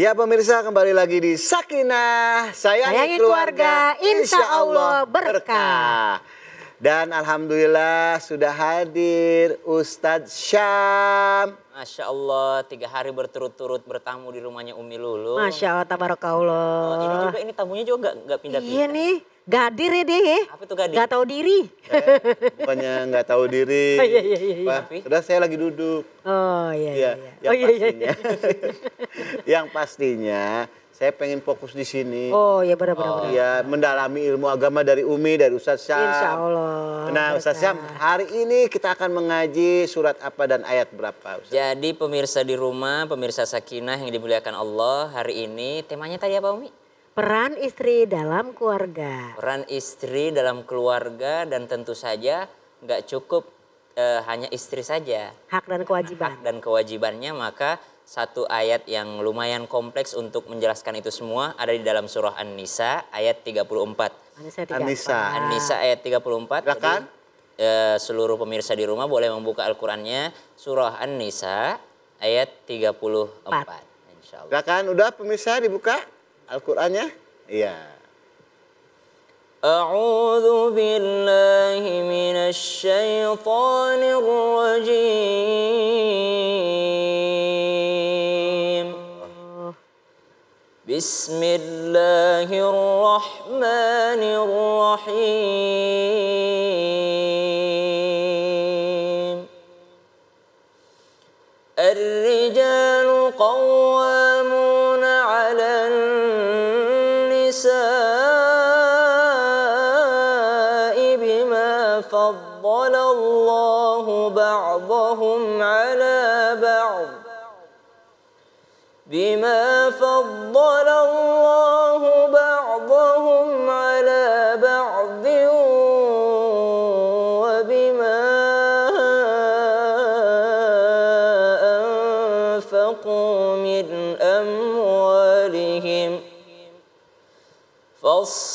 Ya pemirsa kembali lagi di Sakinah Sayangi, Sayangi keluarga, keluarga Insya Allah berkah Dan Alhamdulillah sudah hadir Ustadz Syam Masya Allah tiga hari berturut-turut bertamu di rumahnya Umi Lulu Masya Allah tabarakallah oh, Ini juga ini tamunya juga gak pindah-pindah Iya nih Gadir ya deh. Ya? Apa tuh gadir? Gak tau diri. Eh, bukannya gak tau diri. Oh, iya, iya, iya. iya. Pak, sudah saya lagi duduk. Oh iya iya, iya iya. yang oh, iya, iya. pastinya. yang pastinya saya pengen fokus di sini. Oh iya, benar benar. Oh. Ya mendalami ilmu agama dari Umi dari Ustaz Syam. Insya Allah. Nah Ustaz Syam hari ini kita akan mengaji surat apa dan ayat berapa Ustaz? Jadi pemirsa di rumah, pemirsa Sakinah yang dimuliakan Allah hari ini temanya tadi apa Umi? Peran istri dalam keluarga. Peran istri dalam keluarga dan tentu saja nggak cukup e, hanya istri saja. Hak dan kewajiban. Hak dan kewajibannya maka satu ayat yang lumayan kompleks untuk menjelaskan itu semua ada di dalam surah An-Nisa ayat 34. An-Nisa. An-Nisa ayat 34. Silakan. Jadi, eh, e, seluruh pemirsa di rumah boleh membuka Al-Qur'annya surah An-Nisa ayat 34. Empat. Insya Allah. Silakan udah pemirsa dibuka. Al-Quran ya? Iya. A'udzu billahi minasy syaithanir rajim. Bismillahirrahmanirrahim.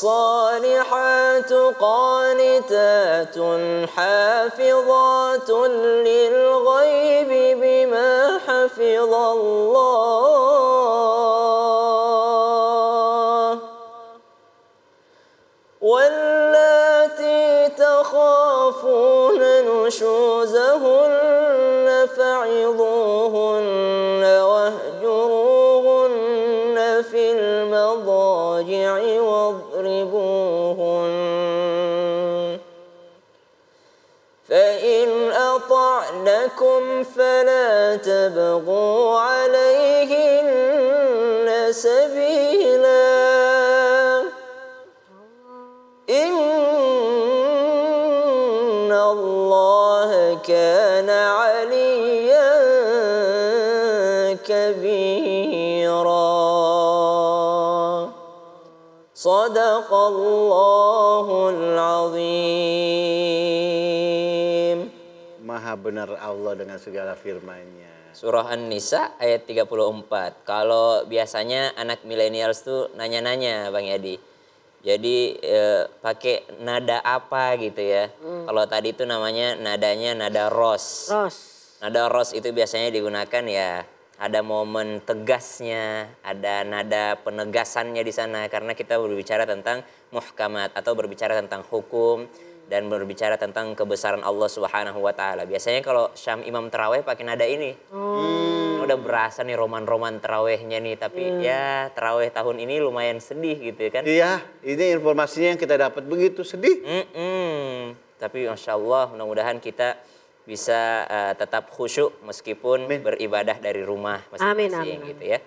الصالحات قانتات حافظات للغيب بما حفظ الله واللاتي تخافون نشوزهن فعظوهن لكم فلا تبغوا عليهن سبيلا إن الله كان عليا كبيرا صدق الله العظيم benar Allah dengan segala firman-Nya. Surah An-Nisa ayat 34. Kalau biasanya anak milenial tuh nanya-nanya Bang Yadi. Jadi e, pakai nada apa gitu ya. Hmm. Kalau tadi itu namanya nadanya nada ros. Ros. Nada ros itu biasanya digunakan ya ada momen tegasnya, ada nada penegasannya di sana karena kita berbicara tentang muhkamat atau berbicara tentang hukum dan berbicara tentang kebesaran Allah Subhanahu wa taala. Biasanya kalau Syam Imam Terawih pakai nada ini. Hmm. Udah berasa nih roman-roman terawihnya nih, tapi hmm. ya terawih tahun ini lumayan sedih gitu ya kan. Iya, ini informasinya yang kita dapat begitu sedih. Mm -mm. Tapi Masya Allah mudah-mudahan kita bisa uh, tetap khusyuk meskipun amin. beribadah dari rumah masing-masing gitu ya.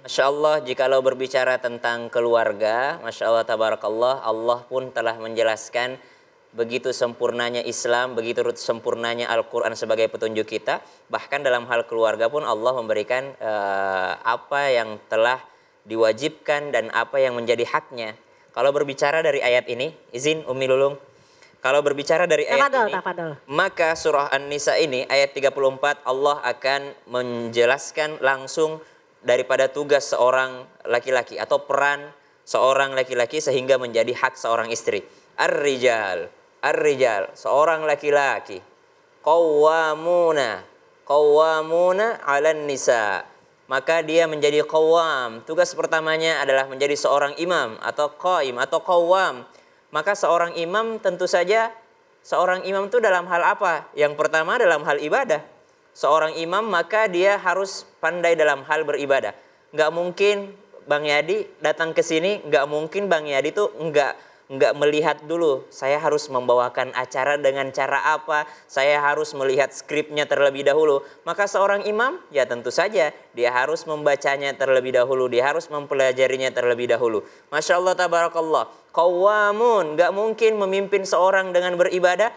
Masya Allah, jika lo berbicara tentang keluarga, Masya Allah, Tabarakallah, Allah pun telah menjelaskan begitu sempurnanya Islam, begitu sempurnanya Al-Quran sebagai petunjuk kita. Bahkan dalam hal keluarga pun Allah memberikan uh, apa yang telah diwajibkan dan apa yang menjadi haknya. Kalau berbicara dari ayat ini, izin Umi Lulung. Kalau berbicara dari ayat tafadol, ini, tafadol. maka surah An-Nisa ini ayat 34 Allah akan menjelaskan langsung daripada tugas seorang laki-laki atau peran seorang laki-laki sehingga menjadi hak seorang istri. Ar-rijal Ar-rijal, seorang laki-laki. Qawwamuna, qawwamuna 'alan nisa. Maka dia menjadi qawwam. Tugas pertamanya adalah menjadi seorang imam atau qaim atau qawwam. Maka seorang imam tentu saja seorang imam itu dalam hal apa? Yang pertama dalam hal ibadah. Seorang imam maka dia harus pandai dalam hal beribadah. Nggak mungkin Bang Yadi datang ke sini, nggak mungkin Bang Yadi tuh nggak nggak melihat dulu saya harus membawakan acara dengan cara apa, saya harus melihat skripnya terlebih dahulu. Maka seorang imam ya tentu saja dia harus membacanya terlebih dahulu, dia harus mempelajarinya terlebih dahulu. Masya Allah tabarakallah. kawamun nggak mungkin memimpin seorang dengan beribadah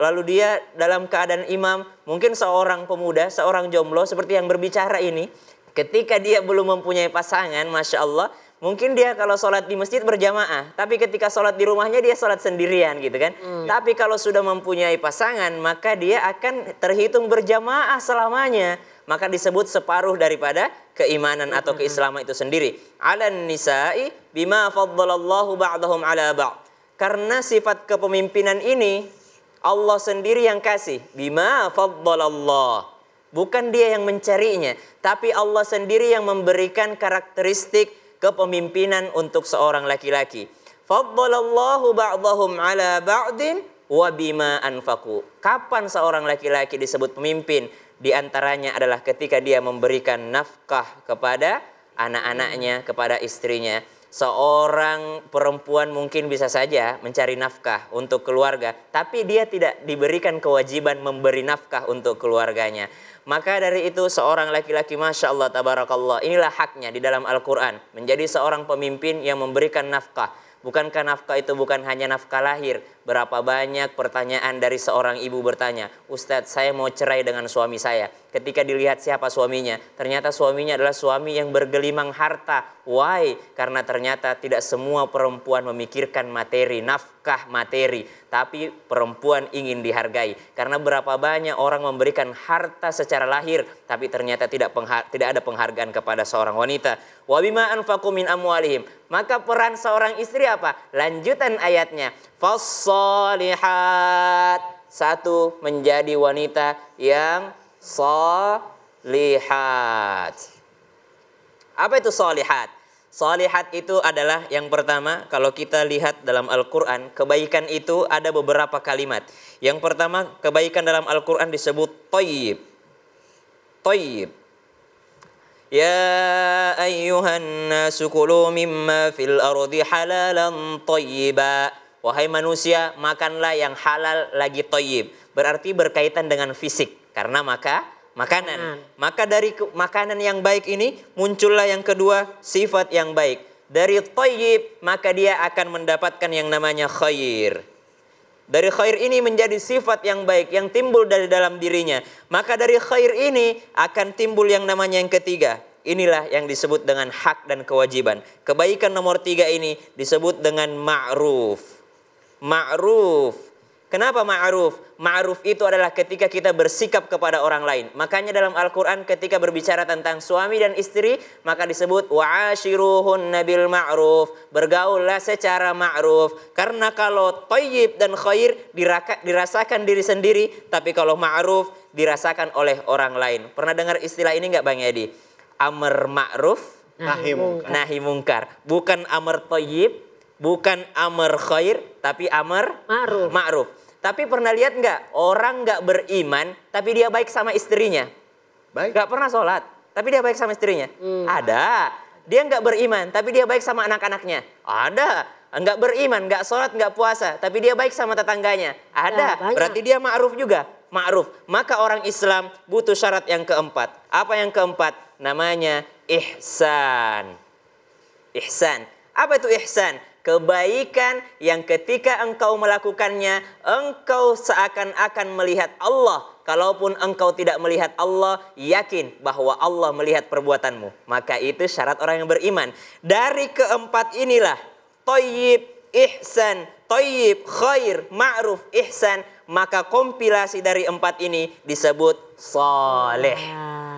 lalu dia dalam keadaan imam, mungkin seorang pemuda, seorang jomblo seperti yang berbicara ini, ketika dia belum mempunyai pasangan, masya Allah, Mungkin dia kalau sholat di masjid berjamaah, tapi ketika sholat di rumahnya dia sholat sendirian gitu kan. Hmm. Tapi kalau sudah mempunyai pasangan, maka dia akan terhitung berjamaah selamanya. Maka disebut separuh daripada keimanan atau hmm. keislaman itu sendiri. Alan nisa'i bima faddalallahu ba'dahum ala ba'd. Karena sifat kepemimpinan ini Allah sendiri yang kasih. Bima faddalallah. Bukan dia yang mencarinya, tapi Allah sendiri yang memberikan karakteristik kepemimpinan untuk seorang laki-laki. Faddalallahu ba'dahum ala ba'din wa bima anfaku. Kapan seorang laki-laki disebut pemimpin? Di antaranya adalah ketika dia memberikan nafkah kepada anak-anaknya, kepada istrinya seorang perempuan mungkin bisa saja mencari nafkah untuk keluarga, tapi dia tidak diberikan kewajiban memberi nafkah untuk keluarganya. Maka dari itu seorang laki-laki Masya Allah Tabarakallah inilah haknya di dalam Al-Quran. Menjadi seorang pemimpin yang memberikan nafkah. Bukankah nafkah itu bukan hanya nafkah lahir, Berapa banyak pertanyaan dari seorang ibu bertanya, Ustadz saya mau cerai dengan suami saya. Ketika dilihat siapa suaminya, ternyata suaminya adalah suami yang bergelimang harta. Why? Karena ternyata tidak semua perempuan memikirkan materi, nafkah materi. Tapi perempuan ingin dihargai. Karena berapa banyak orang memberikan harta secara lahir, tapi ternyata tidak, tidak ada penghargaan kepada seorang wanita. Wabima anfaku min amwalihim. Maka peran seorang istri apa? Lanjutan ayatnya. Fassalihat. Satu, menjadi wanita yang salihat. Apa itu salihat? Salihat itu adalah yang pertama kalau kita lihat dalam Al-Quran kebaikan itu ada beberapa kalimat. Yang pertama kebaikan dalam Al-Quran disebut toyib. Toyib. Ya ayyuhan nasu kulu mimma fil ardi halalan wahai manusia, makanlah yang halal lagi toyib. Berarti berkaitan dengan fisik. Karena maka makanan. Maka dari makanan yang baik ini muncullah yang kedua sifat yang baik. Dari toyib maka dia akan mendapatkan yang namanya khair. Dari khair ini menjadi sifat yang baik yang timbul dari dalam dirinya. Maka dari khair ini akan timbul yang namanya yang ketiga. Inilah yang disebut dengan hak dan kewajiban. Kebaikan nomor tiga ini disebut dengan ma'ruf ma'ruf. Kenapa ma'ruf? Ma'ruf itu adalah ketika kita bersikap kepada orang lain. Makanya dalam Al-Quran ketika berbicara tentang suami dan istri, maka disebut wa'ashiruhun nabil ma'ruf. Bergaullah secara ma'ruf. Karena kalau toyib dan khair dirasakan diri sendiri, tapi kalau ma'ruf dirasakan oleh orang lain. Pernah dengar istilah ini nggak Bang Yadi? Amr ma'ruf, nahimungkar. mungkar. Bukan amr toyib, Bukan amar khair, tapi amar ma'ruf. ma'ruf. Tapi pernah lihat nggak orang nggak beriman, tapi dia baik sama istrinya? Baik. Gak pernah sholat, tapi dia baik sama istrinya? Hmm. Ada. Dia nggak beriman, tapi dia baik sama anak-anaknya? Ada nggak beriman, nggak sholat, nggak puasa, tapi dia baik sama tetangganya. Ada, ya, berarti dia ma'ruf juga, ma'ruf. Maka orang Islam butuh syarat yang keempat. Apa yang keempat? Namanya ihsan. Ihsan. Apa itu ihsan? kebaikan yang ketika engkau melakukannya, engkau seakan-akan melihat Allah. Kalaupun engkau tidak melihat Allah, yakin bahwa Allah melihat perbuatanmu. Maka itu syarat orang yang beriman. Dari keempat inilah, toyib, ihsan, toyib, khair, ma'ruf, ihsan. Maka kompilasi dari empat ini disebut soleh.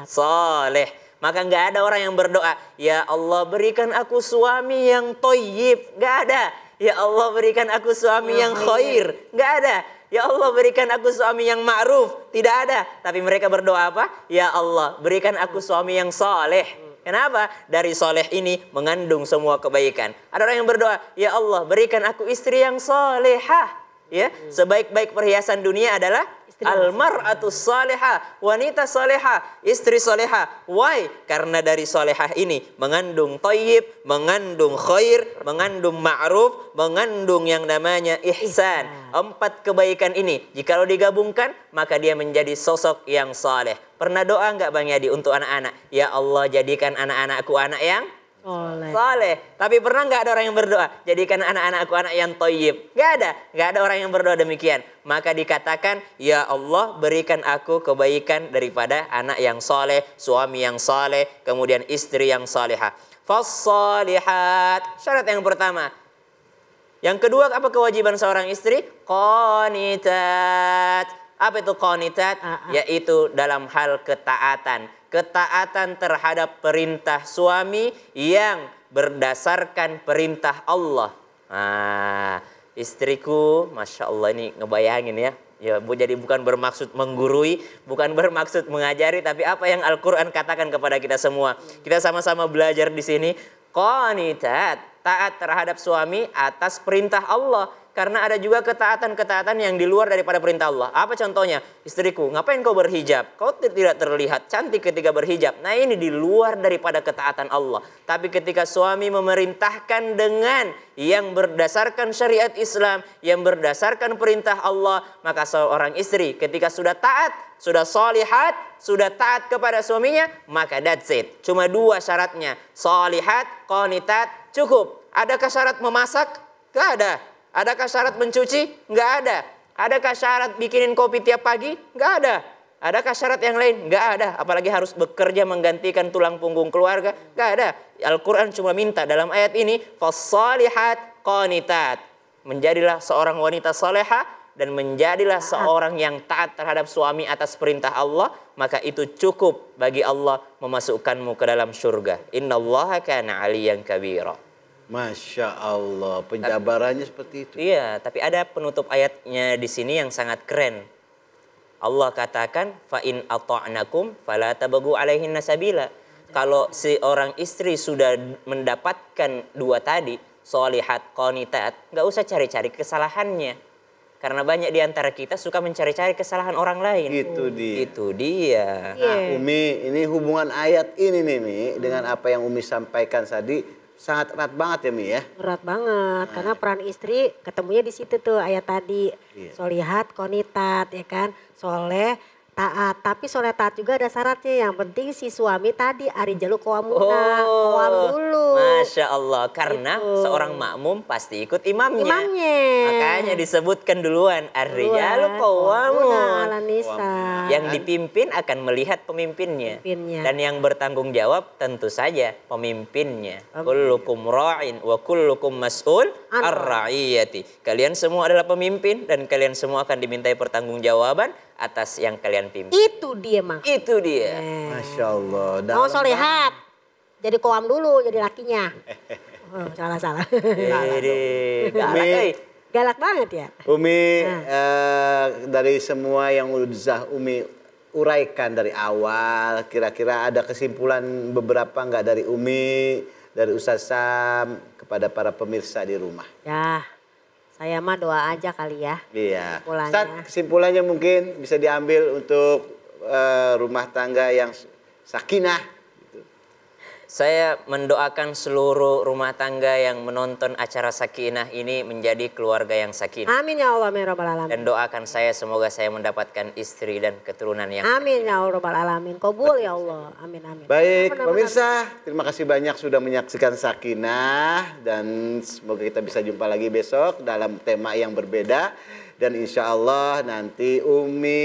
Soleh. Maka nggak ada orang yang berdoa, ya Allah berikan aku suami yang toyib. Nggak ada. Ya Allah berikan aku suami yang khair. Nggak ada. Ya Allah berikan aku suami yang ma'ruf. Tidak ada. Tapi mereka berdoa apa? Ya Allah berikan aku suami yang soleh. Kenapa? Dari soleh ini mengandung semua kebaikan. Ada orang yang berdoa, Ya Allah berikan aku istri yang solehah. Ya, sebaik-baik perhiasan dunia adalah Almar atau soleha, wanita soleha, istri soleha. Why? Karena dari soleha ini mengandung toyib, mengandung khair, mengandung ma'ruf, mengandung yang namanya ihsan. Empat kebaikan ini, jikalau digabungkan, maka dia menjadi sosok yang saleh. Pernah doa nggak Bang Yadi untuk anak-anak? Ya Allah jadikan anak-anakku anak yang Soleh. Soleh. Tapi pernah nggak ada orang yang berdoa? Jadikan anak-anakku anak yang toyib. Nggak ada. Nggak ada orang yang berdoa demikian. Maka dikatakan, Ya Allah berikan aku kebaikan daripada anak yang soleh, suami yang soleh, kemudian istri yang soleha. Fasolihat. Syarat yang pertama. Yang kedua apa kewajiban seorang istri? Konitat. Apa itu qanitat? Ah, ah. Yaitu dalam hal ketaatan. Ketaatan terhadap perintah suami yang berdasarkan perintah Allah. Nah, istriku, masya Allah ini ngebayangin ya. Ya, bu jadi bukan bermaksud menggurui, bukan bermaksud mengajari, tapi apa yang Al-Quran katakan kepada kita semua. Kita sama-sama belajar di sini. Qanitat, taat terhadap suami atas perintah Allah karena ada juga ketaatan-ketaatan yang di luar daripada perintah Allah. Apa contohnya? Istriku, ngapain kau berhijab? Kau tidak terlihat cantik ketika berhijab. Nah ini di luar daripada ketaatan Allah. Tapi ketika suami memerintahkan dengan yang berdasarkan syariat Islam, yang berdasarkan perintah Allah, maka seorang istri ketika sudah taat, sudah solihat, sudah taat kepada suaminya, maka that's it. Cuma dua syaratnya, solihat, konitat, cukup. Adakah syarat memasak? Tidak ada. Adakah syarat mencuci? Nggak ada. Adakah syarat bikinin kopi tiap pagi? Nggak ada. Adakah syarat yang lain? Nggak ada. Apalagi harus bekerja menggantikan tulang punggung keluarga? Nggak ada. Al-Quran cuma minta dalam ayat ini, Fassalihat konitat. Menjadilah seorang wanita soleha dan menjadilah seorang yang taat terhadap suami atas perintah Allah, maka itu cukup bagi Allah memasukkanmu ke dalam surga. Allah kana aliyan kabirah. Masya Allah, penjabarannya seperti itu. Iya, tapi ada penutup ayatnya di sini yang sangat keren. Allah katakan, fa'in ato'nakum fala tabagu alaihin nasabila. Kalau si orang istri sudah mendapatkan dua tadi, solihat, konitat, nggak usah cari-cari kesalahannya. Karena banyak di antara kita suka mencari-cari kesalahan orang lain. Itu dia. Itu dia. Nah, Umi, ini hubungan ayat ini nih, Mi, dengan apa yang Umi sampaikan tadi sangat erat banget ya Mi ya. Erat banget nah. karena peran istri ketemunya di situ tuh ayat tadi. Iya. Solihat, konitat ya kan. Soleh, taat tapi soleh taat juga ada syaratnya yang penting si suami tadi ari jalu kawamuna oh, kawam dulu masya Allah karena gitu. seorang makmum pasti ikut imamnya imamnya makanya disebutkan duluan hari jalu kawamun yang dipimpin akan melihat pemimpinnya. pemimpinnya dan yang bertanggung jawab tentu saja pemimpinnya Amin. kullukum ra'in wa kullukum mas'ul ar-ra'iyati kalian semua adalah pemimpin dan kalian semua akan dimintai pertanggungjawaban atas yang kalian pimpin. Itu dia mah. Itu dia. Eh. Masya Allah. Mau solehat. Jadi koam dulu jadi lakinya. Oh, salah salah. Jadi galak, eh. galak banget ya. Umi nah. eh, dari semua yang udah Umi uraikan dari awal, kira-kira ada kesimpulan beberapa nggak dari Umi, dari Ustaz Sam kepada para pemirsa di rumah? Ya saya mah doa aja kali ya. Iya. Kesimpulannya. Ustaz, kesimpulannya mungkin bisa diambil untuk uh, rumah tangga yang sakinah saya mendoakan seluruh rumah tangga yang menonton acara Sakinah ini menjadi keluarga yang sakinah. Amin ya Allah ya Alamin. Dan doakan saya semoga saya mendapatkan istri dan keturunan yang Amin ya Allah Rabbal Alamin. Kobul ya Allah. Amin amin. Baik, pemirsa, terima kasih banyak sudah menyaksikan Sakinah dan semoga kita bisa jumpa lagi besok dalam tema yang berbeda. Dan insya Allah nanti Umi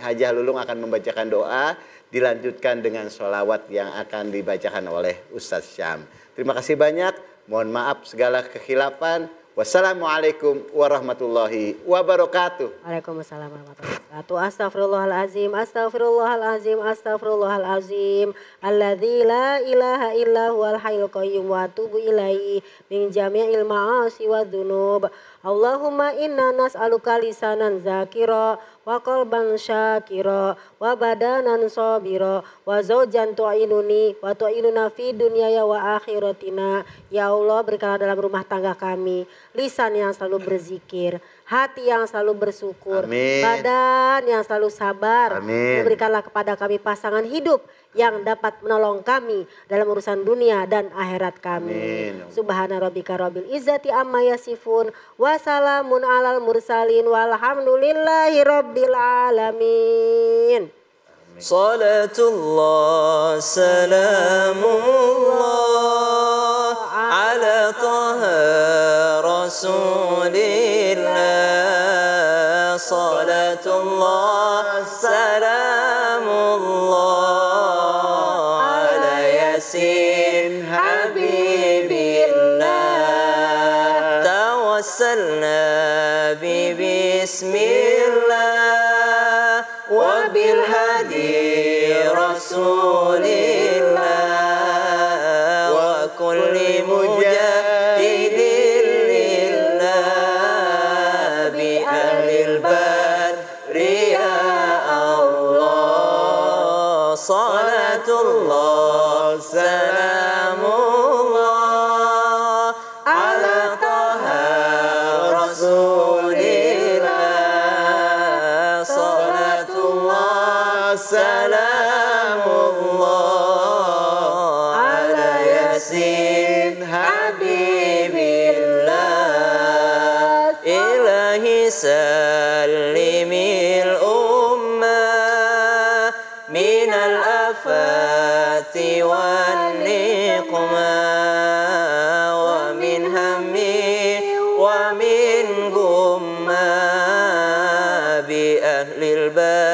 Hajah Lulung akan membacakan doa dilanjutkan dengan sholawat yang akan dibacakan oleh Ustadz Syam. Terima kasih banyak. Mohon maaf segala kekhilafan. Wassalamualaikum warahmatullahi wabarakatuh. Waalaikumsalam warahmatullahi wabarakatuh. Astagfirullahalazim, astagfirullahalazim, astagfirullahalazim. Alladzi la ilaha illa huwal hayyul qayyum wa atubu ilaihi min jami'il ma'asi wa dzunub. Allahumma inna nas'aluka lisanan zakira wa qalban syakira wa badanan sabira wa zaujan tu'inuni wa tu'inuna fi dunyaya wa akhiratina ya Allah berkala dalam rumah tangga kami lisan yang selalu berzikir hati yang selalu bersyukur, Amin. badan yang selalu sabar. Amin. Berikanlah kepada kami pasangan hidup yang dapat menolong kami dalam urusan dunia dan akhirat kami. Amin. Subhana rabbika rabbil izzati amma yasifun wasalamun alal mursalin walhamdulillahi rabbil alamin. Salatullah salamullah ala taha rasulillah حسين حبيب الله توسلنا ببسم الله وبالهدي رسول ومنهم ما بأهل الباب